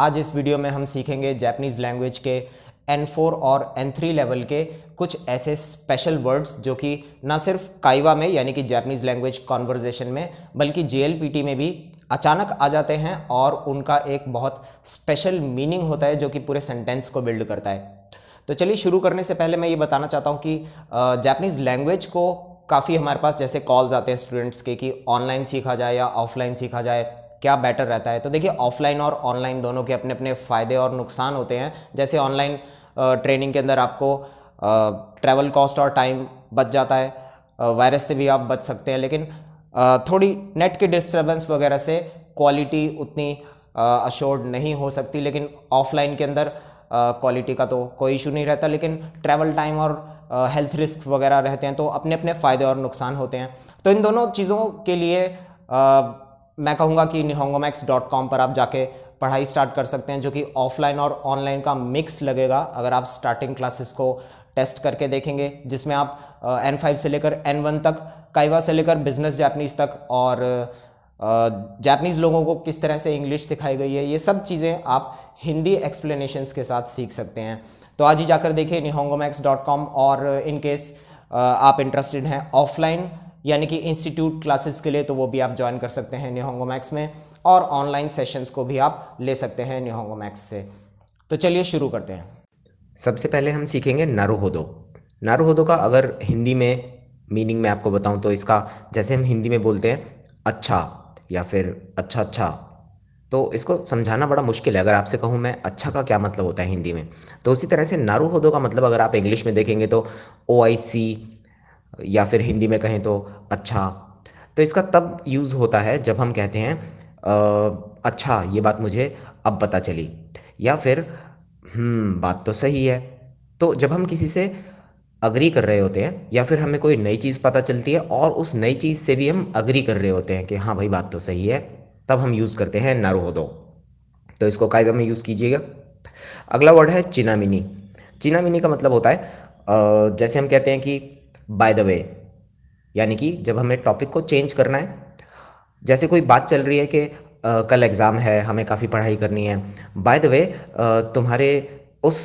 आज इस वीडियो में हम सीखेंगे जैपनीज़ लैंग्वेज के N4 और N3 लेवल के कुछ ऐसे स्पेशल वर्ड्स जो कि ना सिर्फ काइवा में यानी कि जैपनीज़ लैंग्वेज कॉन्वर्जेशन में बल्कि जे में भी अचानक आ जाते हैं और उनका एक बहुत स्पेशल मीनिंग होता है जो कि पूरे सेंटेंस को बिल्ड करता है तो चलिए शुरू करने से पहले मैं ये बताना चाहता हूँ कि जैपनीज़ लैंग्वेज को काफ़ी हमारे पास जैसे कॉल्स आते हैं स्टूडेंट्स के कि ऑनलाइन सीखा जाए या ऑफलाइन सीखा जाए क्या बेटर रहता है तो देखिए ऑफलाइन और ऑनलाइन दोनों के अपने अपने फ़ायदे और नुकसान होते हैं जैसे ऑनलाइन ट्रेनिंग के अंदर आपको ट्रैवल कॉस्ट और टाइम बच जाता है वायरस से भी आप बच सकते हैं लेकिन थोड़ी नेट की डिस्टर्बेंस वगैरह से क्वालिटी उतनी अशोर्ड नहीं हो सकती लेकिन ऑफलाइन के अंदर क्वालिटी का तो कोई इशू नहीं रहता लेकिन ट्रैवल टाइम और हेल्थ रिस्क वगैरह रहते हैं तो अपने अपने फ़ायदे और नुकसान होते हैं तो इन दोनों चीज़ों के लिए आ, मैं कहूँगा कि निहोंगोमैक्स पर आप जाके पढ़ाई स्टार्ट कर सकते हैं जो कि ऑफलाइन और ऑनलाइन का मिक्स लगेगा अगर आप स्टार्टिंग क्लासेस को टेस्ट करके देखेंगे जिसमें आप एन फाइव से लेकर एन वन तक काइवा से लेकर बिजनेस जापनीज़ तक और जापनीज़ लोगों को किस तरह से इंग्लिश सिखाई गई है ये सब चीज़ें आप हिंदी एक्सप्लेनेशंस के साथ सीख सकते हैं तो आज ही जाकर देखिए निहोंगोमैक्स और इनकेस आप इंटरेस्टेड हैं ऑफलाइन यानी कि इंस्टीट्यूट क्लासेस के लिए तो वो भी आप ज्वाइन कर सकते हैं न्योहोंगो मैक्स में और ऑनलाइन सेशंस को भी आप ले सकते हैं न्योहोंगो मैक्स से तो चलिए शुरू करते हैं सबसे पहले हम सीखेंगे नारोहोदो नारोहोदो का अगर हिंदी में मीनिंग में आपको बताऊं तो इसका जैसे हम हिंदी में बोलते हैं अच्छा या फिर अच्छा अच्छा तो इसको समझाना बड़ा मुश्किल है अगर आपसे कहूँ मैं अच्छा का क्या मतलब होता है हिंदी में तो उसी तरह से नारू होदो का मतलब अगर आप इंग्लिश में देखेंगे तो ओ आई सी या फिर हिंदी में कहें तो अच्छा तो इसका तब यूज़ होता है जब हम कहते हैं अच्छा ये बात मुझे अब पता चली या फिर हम्म, बात तो सही है तो जब हम किसी से अग्री कर रहे होते हैं या फिर हमें कोई नई चीज़ पता चलती है और उस नई चीज़ से भी हम अग्री कर रहे होते हैं कि हाँ भाई बात तो सही है तब हम यूज़ करते हैं दो तो इसको कायदा में यूज़ कीजिएगा अगला वर्ड है चिनामिनी चिनामिनी का मतलब होता है जैसे हम कहते हैं कि बाय द वे यानी कि जब हमें टॉपिक को चेंज करना है जैसे कोई बात चल रही है कि आ, कल एग्ज़ाम है हमें काफ़ी पढ़ाई करनी है बाय द वे तुम्हारे उस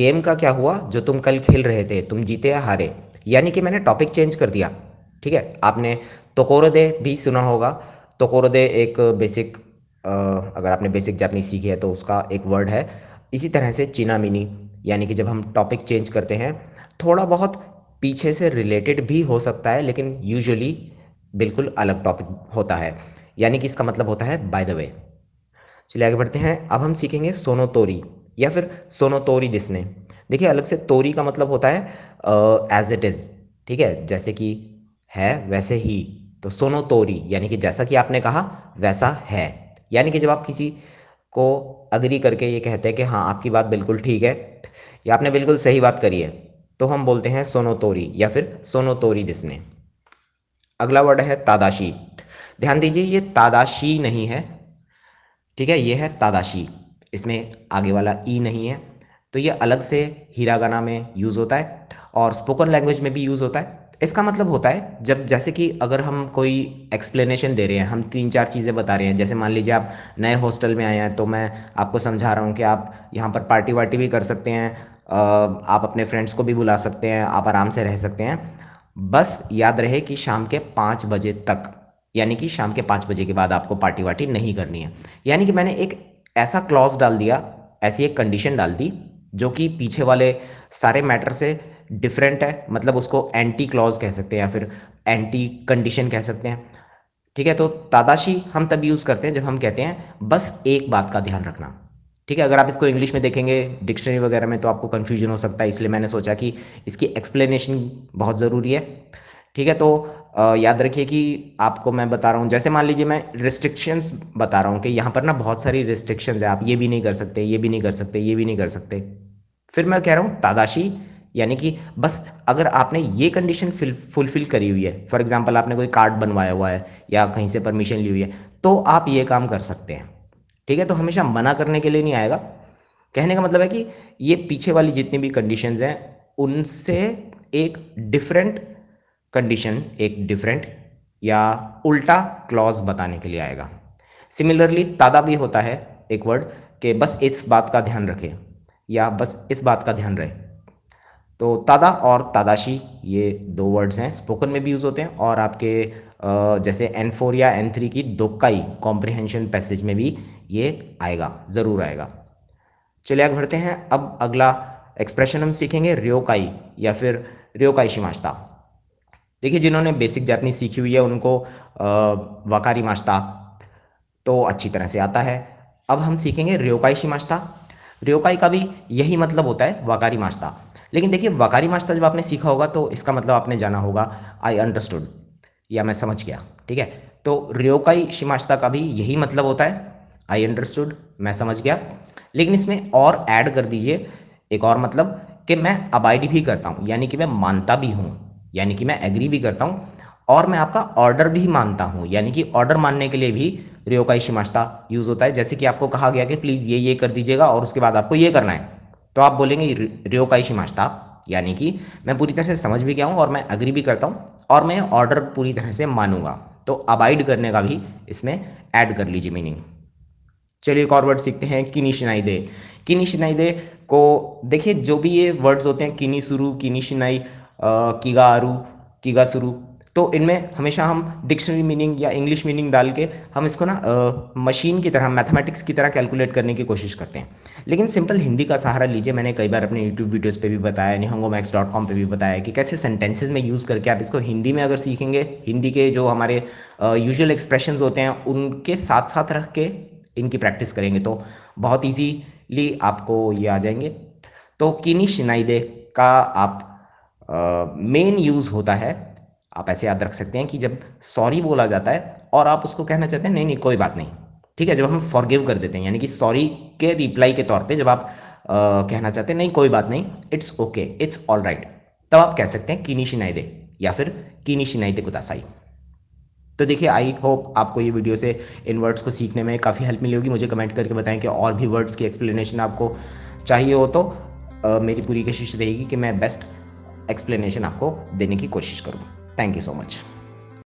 गेम का क्या हुआ जो तुम कल खेल रहे थे तुम जीते या हारे यानी कि मैंने टॉपिक चेंज कर दिया ठीक है आपने तोकोरदे भी सुना होगा तोकोरदे एक बेसिक अगर आपने बेसिक जापनी सीखी है तो उसका एक वर्ड है इसी तरह से चिना मिनी यानी कि जब हम टॉपिक चेंज करते हैं थोड़ा बहुत पीछे से रिलेटेड भी हो सकता है लेकिन यूजुअली बिल्कुल अलग टॉपिक होता है यानी कि इसका मतलब होता है बाय द वे चलिए आगे बढ़ते हैं अब हम सीखेंगे सोनो तोरी या फिर सोनो तोरी जिसने देखिए अलग से तोरी का मतलब होता है एज इट इज़ ठीक है जैसे कि है वैसे ही तो सोनो तोरी यानी कि जैसा कि आपने कहा वैसा है यानी कि जब आप किसी को अग्री करके ये कहते हैं कि हाँ आपकी बात बिल्कुल ठीक है या आपने बिल्कुल सही बात करी है तो हम बोलते हैं सोनोतोरी या फिर सोनोतोरी जिसने अगला वर्ड है तादाशी ध्यान दीजिए ये तादाशी नहीं है ठीक है ये है तादाशी इसमें आगे वाला ई नहीं है तो ये अलग से हीरागाना में यूज़ होता है और स्पोकन लैंग्वेज में भी यूज़ होता है इसका मतलब होता है जब जैसे कि अगर हम कोई एक्सप्लेनेशन दे रहे हैं हम तीन चार चीज़ें बता रहे हैं जैसे मान लीजिए आप नए हॉस्टल में आए हैं तो मैं आपको समझा रहा हूँ कि आप यहाँ पर पार्टी वार्टी भी कर सकते हैं आप अपने फ्रेंड्स को भी बुला सकते हैं आप आराम से रह सकते हैं बस याद रहे कि शाम के पाँच बजे तक यानी कि शाम के पाँच बजे के बाद आपको पार्टी वार्टी नहीं करनी है यानी कि मैंने एक ऐसा क्लॉज डाल दिया ऐसी एक कंडीशन डाल दी जो कि पीछे वाले सारे मैटर से डिफरेंट है मतलब उसको एंटी क्लॉज कह सकते हैं या फिर एंटी कंडीशन कह सकते हैं ठीक है तो तादाशी हम तब यूज़ करते हैं जब हम कहते हैं बस एक बात का ध्यान रखना ठीक है अगर आप इसको इंग्लिश में देखेंगे डिक्शनरी वगैरह में तो आपको कन्फ्यूजन हो सकता है इसलिए मैंने सोचा कि इसकी एक्सप्लेनेशन बहुत ज़रूरी है ठीक है तो याद रखिए कि आपको मैं बता रहा हूँ जैसे मान लीजिए मैं रिस्ट्रिक्शंस बता रहा हूँ कि यहाँ पर ना बहुत सारी रिस्ट्रिक्शंस है आप ये भी नहीं कर सकते ये भी नहीं कर सकते ये भी नहीं कर सकते फिर मैं कह रहा हूँ तादाशी यानी कि बस अगर आपने ये कंडीशन फुलफिल करी हुई है फॉर एग्जाम्पल आपने कोई कार्ड बनवाया हुआ है या कहीं से परमिशन ली हुई है तो आप ये काम कर सकते हैं ठीक है तो हमेशा मना करने के लिए नहीं आएगा कहने का मतलब है कि ये पीछे वाली जितनी भी कंडीशन हैं उनसे एक डिफरेंट कंडीशन एक डिफरेंट या उल्टा क्लॉज बताने के लिए आएगा सिमिलरली तादा भी होता है एक वर्ड कि बस इस बात का ध्यान रखें या बस इस बात का ध्यान रहे तो तादा और तादाशी ये दो वर्ड्स हैं स्पोकन में भी यूज़ होते हैं और आपके जैसे एन फोर या एन थ्री की दोकाई कॉम्प्रिहेंशन पैसेज में भी ये आएगा ज़रूर आएगा चलिए आगे बढ़ते हैं अब अगला एक्सप्रेशन हम सीखेंगे रियोकाई या फिर रियोकाई शिमाश्ता देखिए जिन्होंने बेसिक जापनी सीखी हुई है उनको वाकारी माश्ता तो अच्छी तरह से आता है अब हम सीखेंगे रियोकाई शिमाश्ता रियोकाई का भी यही मतलब होता है वाकारी माश्ता लेकिन देखिए वकारी मास्टर जब आपने सीखा होगा तो इसका मतलब आपने जाना होगा आई अंडरस्टूड या मैं समझ गया ठीक है तो रियोकाई शिमाश्ता का भी यही मतलब होता है आई अंडरस्टूड मैं समझ गया लेकिन इसमें और ऐड कर दीजिए एक और मतलब कि मैं अबाइड भी करता हूँ यानी कि मैं मानता भी हूँ यानी कि मैं एग्री भी करता हूँ और मैं आपका ऑर्डर भी मानता हूँ यानी कि ऑर्डर मानने के लिए भी रियोकाई शिमाश्ता यूज़ होता है जैसे कि आपको कहा गया कि प्लीज़ ये ये कर दीजिएगा और उसके बाद आपको ये करना है तो आप बोलेंगे रियोकाई शिमाश्ता यानी कि मैं पूरी तरह से समझ भी गया हूँ और मैं अग्री भी करता हूँ और मैं ऑर्डर पूरी तरह से मानूंगा तो अबाइड करने का भी इसमें ऐड कर लीजिए मीनिंग चलिए एक और वर्ड सीखते हैं किनी शिनाई दे किनी शिनाई दे को देखिए जो भी ये वर्ड्स होते हैं किनी सुरु किनी शिनाई आरू कीगा सुरु तो इनमें हमेशा हम डिक्शनरी मीनिंग या इंग्लिश मीनिंग डाल के हम इसको ना मशीन की तरह मैथमेटिक्स की तरह कैलकुलेट करने की कोशिश करते हैं लेकिन सिंपल हिंदी का सहारा लीजिए मैंने कई बार अपने यूट्यूब वीडियोज़ पर भी बताया निहंगो मैक्स डॉट कॉम पर भी बताया कि कैसे सेंटेंसेज में यूज़ करके आप इसको हिंदी में अगर सीखेंगे हिंदी के जो हमारे यूजल एक्सप्रेशन होते हैं उनके साथ साथ रख के इनकी प्रैक्टिस करेंगे तो बहुत ईजीली आपको ये आ जाएंगे तो किनी शिनाइदे का आप मेन यूज़ होता है आप ऐसे याद रख सकते हैं कि जब सॉरी बोला जाता है और आप उसको कहना चाहते हैं नहीं नहीं कोई बात नहीं ठीक है जब हम फॉरगिव कर देते हैं यानी कि सॉरी के रिप्लाई के तौर पे जब आप आ, कहना चाहते हैं नहीं कोई बात नहीं it's okay it's all right तब आप कह सकते हैं कीनी शिनाई दे या फिर कीनी शिनाई दे कुदासाई तो देखिए आई होप आपको ये वीडियो से इन वर्ड्स को सीखने में काफ़ी हेल्प मिली होगी मुझे कमेंट करके बताएं कि और भी वर्ड्स की एक्सप्लेनेशन आपको चाहिए हो तो आ, मेरी पूरी कोशिश रहेगी कि मैं बेस्ट एक्सप्लेनेशन आपको देने की कोशिश करूँ Thank you so much.